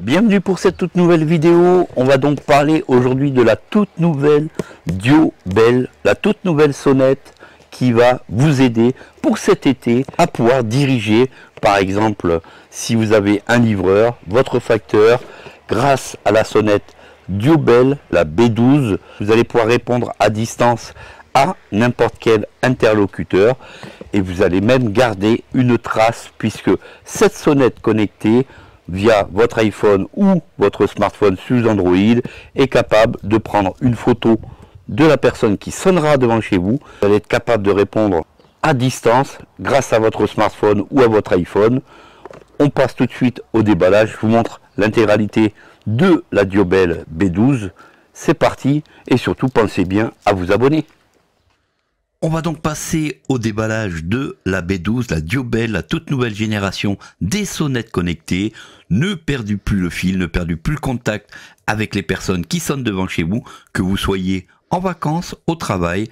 Bienvenue pour cette toute nouvelle vidéo. On va donc parler aujourd'hui de la toute nouvelle Bell, la toute nouvelle sonnette qui va vous aider pour cet été à pouvoir diriger, par exemple, si vous avez un livreur, votre facteur, grâce à la sonnette Bell, la B12, vous allez pouvoir répondre à distance à n'importe quel interlocuteur et vous allez même garder une trace puisque cette sonnette connectée via votre iPhone ou votre smartphone sous Android est capable de prendre une photo de la personne qui sonnera devant chez vous. Vous allez être capable de répondre à distance grâce à votre smartphone ou à votre iPhone. On passe tout de suite au déballage. Je vous montre l'intégralité de la Diobel B12. C'est parti et surtout pensez bien à vous abonner. On va donc passer au déballage de la B12, la Diobel, la toute nouvelle génération des sonnettes connectées. Ne perdez plus le fil, ne perdez plus le contact avec les personnes qui sonnent devant chez vous, que vous soyez en vacances, au travail.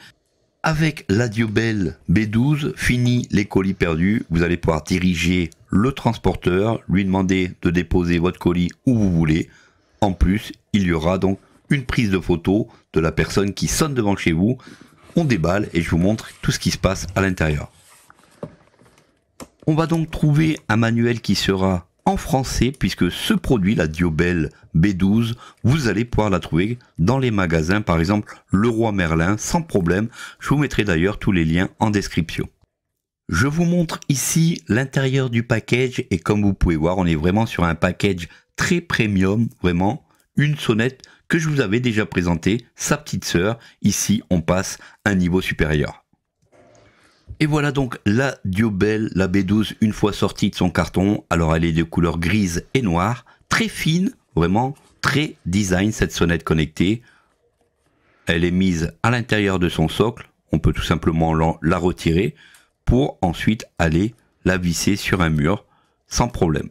Avec la Diobel B12, fini les colis perdus, vous allez pouvoir diriger le transporteur, lui demander de déposer votre colis où vous voulez. En plus, il y aura donc une prise de photo de la personne qui sonne devant chez vous on déballe et je vous montre tout ce qui se passe à l'intérieur. On va donc trouver un manuel qui sera en français puisque ce produit, la Diobel B12, vous allez pouvoir la trouver dans les magasins, par exemple le Roi Merlin, sans problème. Je vous mettrai d'ailleurs tous les liens en description. Je vous montre ici l'intérieur du package et comme vous pouvez voir, on est vraiment sur un package très premium, vraiment une sonnette que je vous avais déjà présenté, sa petite sœur. Ici, on passe un niveau supérieur. Et voilà donc la Diobel, la B12, une fois sortie de son carton. Alors elle est de couleur grise et noire, très fine, vraiment très design cette sonnette connectée. Elle est mise à l'intérieur de son socle. On peut tout simplement la retirer pour ensuite aller la visser sur un mur sans problème.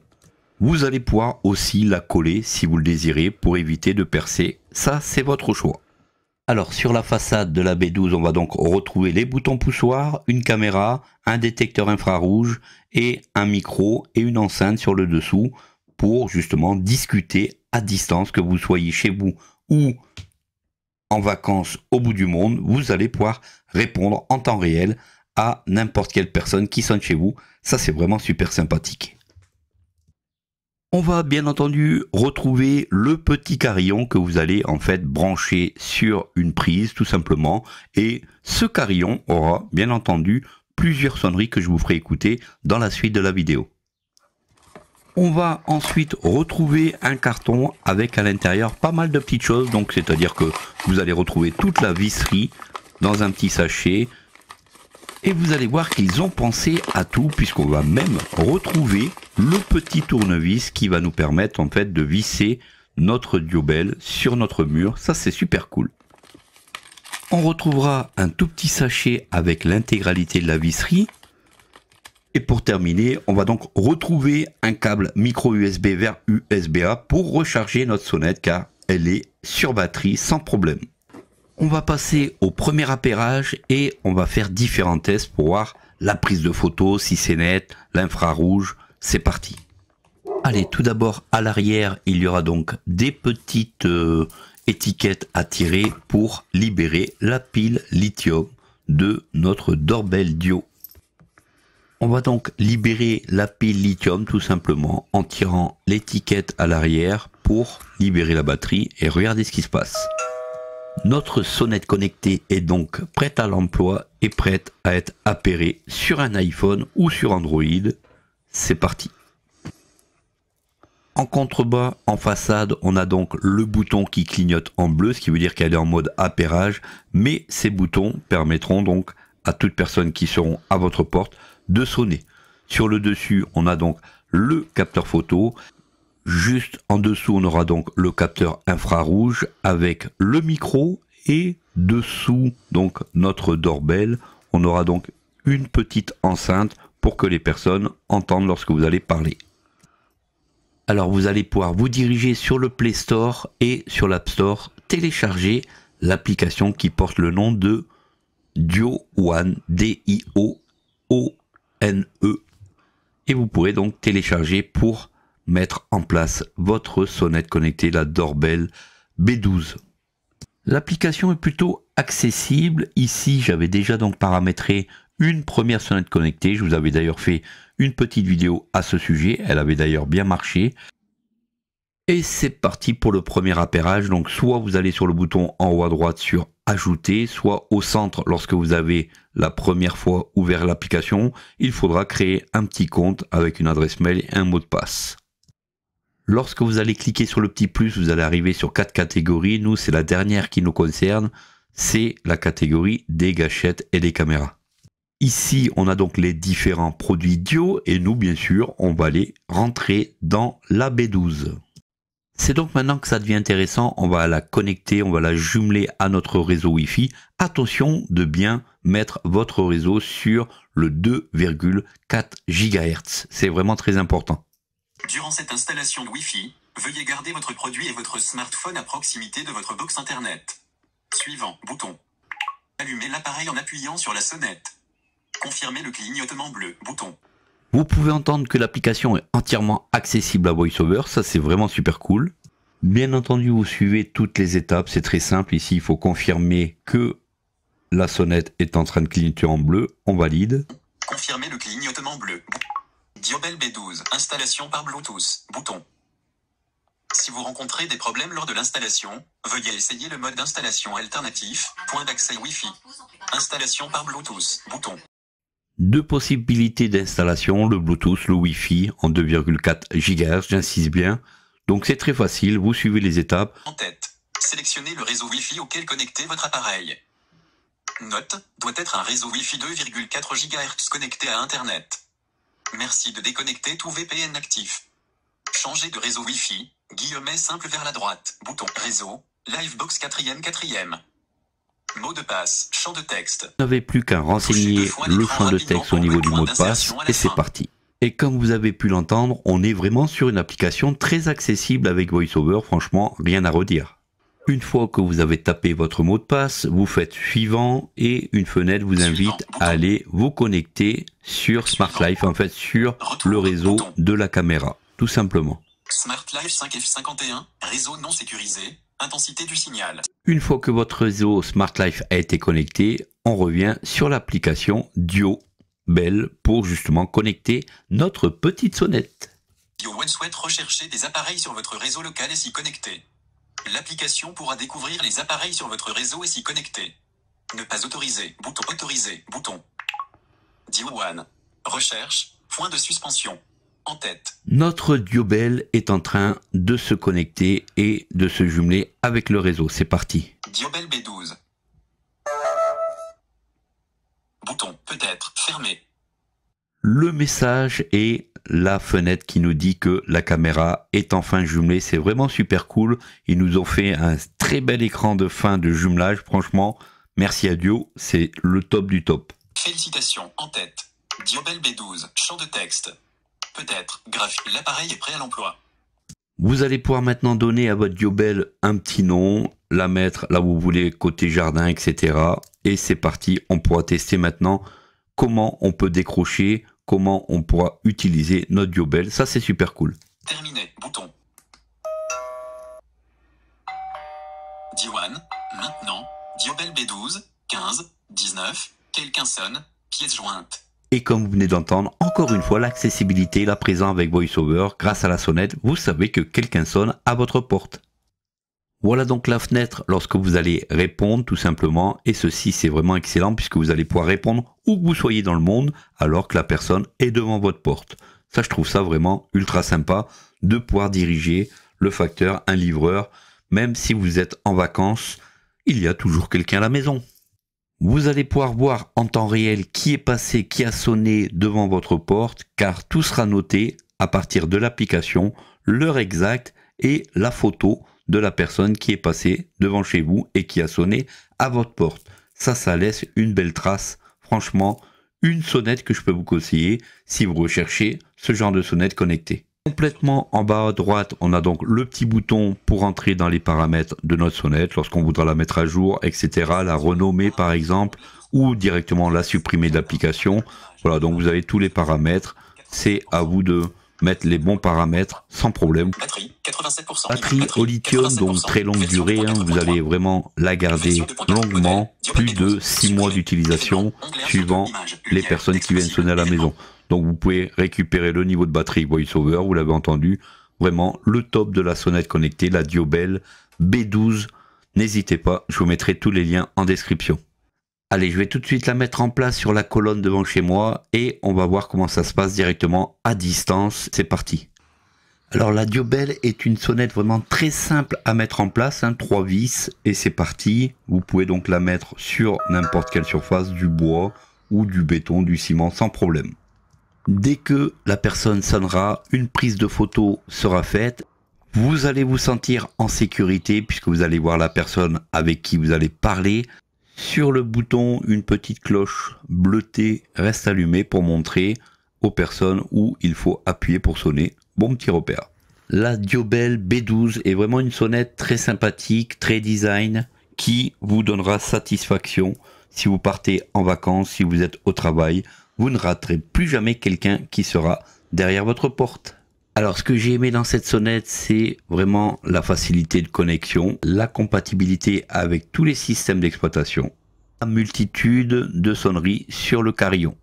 Vous allez pouvoir aussi la coller si vous le désirez pour éviter de percer. Ça, c'est votre choix. Alors sur la façade de la B12, on va donc retrouver les boutons poussoirs, une caméra, un détecteur infrarouge et un micro et une enceinte sur le dessous pour justement discuter à distance, que vous soyez chez vous ou en vacances au bout du monde, vous allez pouvoir répondre en temps réel à n'importe quelle personne qui sonne chez vous. Ça c'est vraiment super sympathique. On va bien entendu retrouver le petit carillon que vous allez en fait brancher sur une prise tout simplement et ce carillon aura bien entendu plusieurs sonneries que je vous ferai écouter dans la suite de la vidéo. On va ensuite retrouver un carton avec à l'intérieur pas mal de petites choses donc c'est à dire que vous allez retrouver toute la visserie dans un petit sachet et vous allez voir qu'ils ont pensé à tout puisqu'on va même retrouver le petit tournevis qui va nous permettre en fait de visser notre diobel sur notre mur. Ça c'est super cool. On retrouvera un tout petit sachet avec l'intégralité de la visserie. Et pour terminer, on va donc retrouver un câble micro USB vers USB-A pour recharger notre sonnette car elle est sur batterie sans problème. On va passer au premier appairage et on va faire différents tests pour voir la prise de photo, si c'est net, l'infrarouge. C'est parti. Allez, tout d'abord à l'arrière, il y aura donc des petites euh, étiquettes à tirer pour libérer la pile lithium de notre Dorbel Dio. On va donc libérer la pile lithium tout simplement en tirant l'étiquette à l'arrière pour libérer la batterie et regardez ce qui se passe. Notre sonnette connectée est donc prête à l'emploi et prête à être appairée sur un iPhone ou sur Android. C'est parti. En contrebas, en façade, on a donc le bouton qui clignote en bleu, ce qui veut dire qu'elle est en mode appairage, mais ces boutons permettront donc à toute personne qui sera à votre porte de sonner. Sur le dessus, on a donc le capteur photo Juste en dessous, on aura donc le capteur infrarouge avec le micro et dessous donc notre doorbell, on aura donc une petite enceinte pour que les personnes entendent lorsque vous allez parler. Alors vous allez pouvoir vous diriger sur le Play Store et sur l'App Store, télécharger l'application qui porte le nom de Dio One D I O O N E et vous pourrez donc télécharger pour mettre en place votre sonnette connectée, la DORBEL B12. L'application est plutôt accessible. Ici, j'avais déjà donc paramétré une première sonnette connectée. Je vous avais d'ailleurs fait une petite vidéo à ce sujet. Elle avait d'ailleurs bien marché. Et c'est parti pour le premier appairage. Donc soit vous allez sur le bouton en haut à droite sur ajouter, soit au centre lorsque vous avez la première fois ouvert l'application, il faudra créer un petit compte avec une adresse mail et un mot de passe. Lorsque vous allez cliquer sur le petit plus, vous allez arriver sur quatre catégories. Nous, c'est la dernière qui nous concerne. C'est la catégorie des gâchettes et des caméras. Ici, on a donc les différents produits Dio et nous, bien sûr, on va les rentrer dans la B12. C'est donc maintenant que ça devient intéressant, on va la connecter, on va la jumeler à notre réseau Wi-Fi. Attention de bien mettre votre réseau sur le 2,4 GHz, c'est vraiment très important. Durant cette installation Wi-Fi, veuillez garder votre produit et votre smartphone à proximité de votre box Internet. Suivant, bouton. Allumez l'appareil en appuyant sur la sonnette. Confirmez le clignotement bleu, bouton. Vous pouvez entendre que l'application est entièrement accessible à VoiceOver, ça c'est vraiment super cool. Bien entendu, vous suivez toutes les étapes, c'est très simple. Ici, il faut confirmer que la sonnette est en train de clignoter en bleu, on valide. Confirmez le clignotement bleu. Diobel B12. Installation par Bluetooth. Bouton. Si vous rencontrez des problèmes lors de l'installation, veuillez essayer le mode d'installation alternatif, point d'accès Wi-Fi. Installation par Bluetooth, bouton. Deux possibilités d'installation, le Bluetooth, le Wi-Fi en 2,4 GHz, j'insiste bien. Donc c'est très facile, vous suivez les étapes. En tête, sélectionnez le réseau Wi-Fi auquel connecter votre appareil. Note, doit être un réseau Wi-Fi 2,4 GHz connecté à Internet. Merci de déconnecter tout VPN actif. Changer de réseau Wi-Fi, guillemets simple vers la droite, bouton réseau, Livebox 4ème 4 e Mot de passe, champ de texte. Vous n'avez plus qu'à renseigner le champ de texte au niveau du mot de passe et c'est parti. Et comme vous avez pu l'entendre, on est vraiment sur une application très accessible avec VoiceOver, franchement, rien à redire. Une fois que vous avez tapé votre mot de passe, vous faites suivant et une fenêtre vous invite à aller vous connecter sur Smart Life, en fait sur le réseau de la caméra, tout simplement. Smart Life 5F51, réseau non sécurisé, intensité du signal. Une fois que votre réseau Smart Life a été connecté, on revient sur l'application Duo Bell pour justement connecter notre petite sonnette. Duo One souhaite rechercher des appareils sur votre réseau local et s'y connecter. L'application pourra découvrir les appareils sur votre réseau et s'y connecter. Ne pas autoriser. Bouton autoriser. Bouton. One. Recherche. Point de suspension. En tête. Notre Diobel est en train de se connecter et de se jumeler avec le réseau. C'est parti. Diobel B12. Bouton peut-être fermé. Le message est la fenêtre qui nous dit que la caméra est enfin jumelée. C'est vraiment super cool. Ils nous ont fait un très bel écran de fin de jumelage. Franchement, merci à Dio. c'est le top du top. Félicitations, en tête. Diobel B12, champ de texte. Peut-être, graphique, l'appareil est prêt à l'emploi. Vous allez pouvoir maintenant donner à votre Diobel un petit nom, la mettre là où vous voulez, côté jardin, etc. Et c'est parti, on pourra tester maintenant comment on peut décrocher comment on pourra utiliser notre Diobel. Ça, c'est super cool. Terminé. Bouton. Maintenant. 12 15. 19. Quelqu'un sonne. Pièce jointe. Et comme vous venez d'entendre, encore une fois, l'accessibilité est là présent avec VoiceOver grâce à la sonnette. Vous savez que quelqu'un sonne à votre porte. Voilà donc la fenêtre lorsque vous allez répondre tout simplement. Et ceci, c'est vraiment excellent puisque vous allez pouvoir répondre où que vous soyez dans le monde alors que la personne est devant votre porte. Ça, je trouve ça vraiment ultra sympa de pouvoir diriger le facteur, un livreur. Même si vous êtes en vacances, il y a toujours quelqu'un à la maison. Vous allez pouvoir voir en temps réel qui est passé, qui a sonné devant votre porte, car tout sera noté à partir de l'application, l'heure exacte et la photo de la personne qui est passée devant chez vous et qui a sonné à votre porte. Ça, ça laisse une belle trace. Franchement, une sonnette que je peux vous conseiller si vous recherchez ce genre de sonnette connectée. Complètement en bas à droite, on a donc le petit bouton pour entrer dans les paramètres de notre sonnette lorsqu'on voudra la mettre à jour, etc. La renommer par exemple ou directement la supprimer de l'application. Voilà, donc vous avez tous les paramètres. C'est à vous de mettre les bons paramètres sans problème. Batterie, au lithium, donc très longue durée, hein, vous allez vraiment la garder longuement, plus de 6 mois d'utilisation, suivant les personnes qui viennent sonner à la maison. Donc vous pouvez récupérer le niveau de batterie VoiceOver, vous l'avez entendu, vraiment le top de la sonnette connectée, la Diobel B12. N'hésitez pas, je vous mettrai tous les liens en description. Allez, je vais tout de suite la mettre en place sur la colonne devant chez moi et on va voir comment ça se passe directement à distance. C'est parti. Alors la diobelle est une sonnette vraiment très simple à mettre en place, hein, 3 vis et c'est parti. Vous pouvez donc la mettre sur n'importe quelle surface, du bois ou du béton, du ciment sans problème. Dès que la personne sonnera, une prise de photo sera faite. Vous allez vous sentir en sécurité puisque vous allez voir la personne avec qui vous allez parler. Sur le bouton, une petite cloche bleutée reste allumée pour montrer aux personnes où il faut appuyer pour sonner. Bon petit repère. La Diobel B12 est vraiment une sonnette très sympathique, très design, qui vous donnera satisfaction si vous partez en vacances, si vous êtes au travail. Vous ne raterez plus jamais quelqu'un qui sera derrière votre porte. Alors, ce que j'ai aimé dans cette sonnette, c'est vraiment la facilité de connexion, la compatibilité avec tous les systèmes d'exploitation, la multitude de sonneries sur le carillon.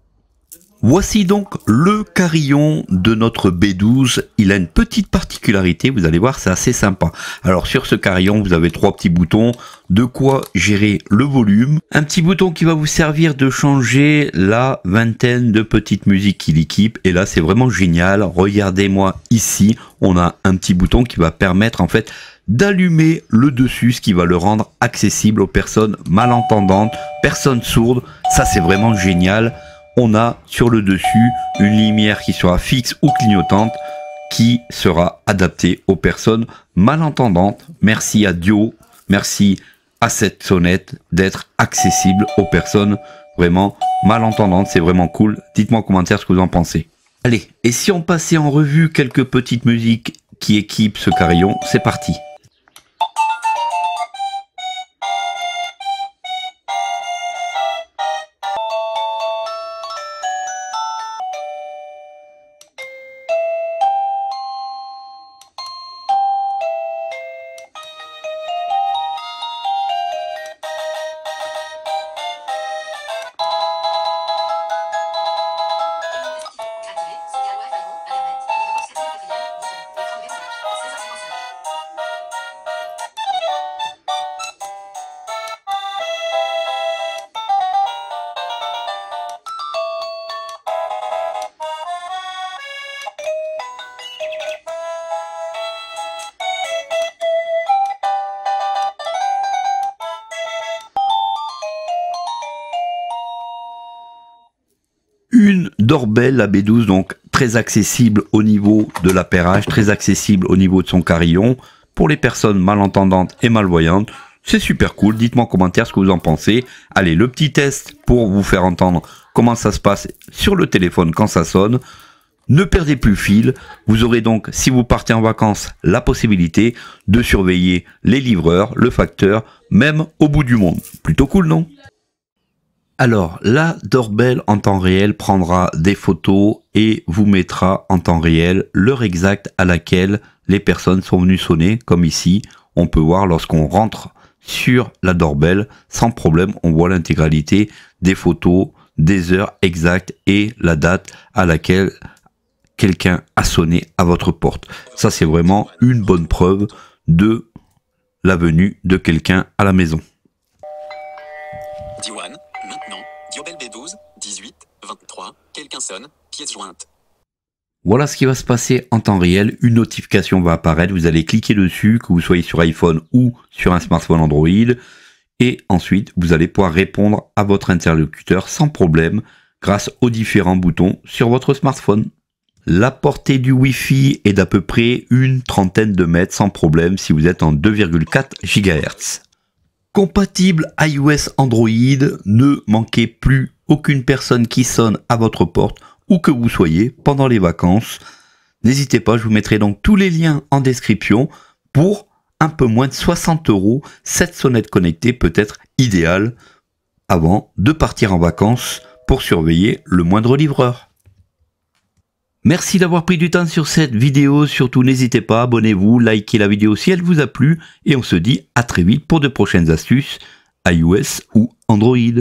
Voici donc le carillon de notre B12. Il a une petite particularité, vous allez voir, c'est assez sympa. Alors sur ce carillon, vous avez trois petits boutons, de quoi gérer le volume. Un petit bouton qui va vous servir de changer la vingtaine de petites musiques qu'il équipe. Et là, c'est vraiment génial. Regardez-moi ici, on a un petit bouton qui va permettre en fait d'allumer le dessus, ce qui va le rendre accessible aux personnes malentendantes, personnes sourdes. Ça, c'est vraiment génial on a sur le dessus une lumière qui sera fixe ou clignotante qui sera adaptée aux personnes malentendantes. Merci à Dio, merci à cette sonnette d'être accessible aux personnes vraiment malentendantes. C'est vraiment cool. Dites-moi en commentaire ce que vous en pensez. Allez, et si on passait en revue quelques petites musiques qui équipent ce carillon, c'est parti. belle la B12, donc très accessible au niveau de l'appairage, très accessible au niveau de son carillon. Pour les personnes malentendantes et malvoyantes, c'est super cool. Dites-moi en commentaire ce que vous en pensez. Allez, le petit test pour vous faire entendre comment ça se passe sur le téléphone quand ça sonne. Ne perdez plus fil. Vous aurez donc, si vous partez en vacances, la possibilité de surveiller les livreurs, le facteur, même au bout du monde. Plutôt cool, non alors la Dorbelle en temps réel prendra des photos et vous mettra en temps réel l'heure exacte à laquelle les personnes sont venues sonner, comme ici, on peut voir lorsqu'on rentre sur la Dorbelle, sans problème, on voit l'intégralité des photos, des heures exactes et la date à laquelle quelqu'un a sonné à votre porte. Ça, c'est vraiment une bonne preuve de la venue de quelqu'un à la maison. Quelqu'un sonne, pièce jointe. Voilà ce qui va se passer en temps réel. Une notification va apparaître. Vous allez cliquer dessus, que vous soyez sur iPhone ou sur un smartphone Android. Et ensuite, vous allez pouvoir répondre à votre interlocuteur sans problème grâce aux différents boutons sur votre smartphone. La portée du Wi-Fi est d'à peu près une trentaine de mètres sans problème si vous êtes en 2,4 GHz compatible iOS Android, ne manquez plus aucune personne qui sonne à votre porte, où que vous soyez, pendant les vacances. N'hésitez pas, je vous mettrai donc tous les liens en description pour un peu moins de 60 euros. Cette sonnette connectée peut être idéale avant de partir en vacances pour surveiller le moindre livreur. Merci d'avoir pris du temps sur cette vidéo. Surtout, n'hésitez pas, abonnez-vous, likez la vidéo si elle vous a plu. Et on se dit à très vite pour de prochaines astuces iOS ou Android.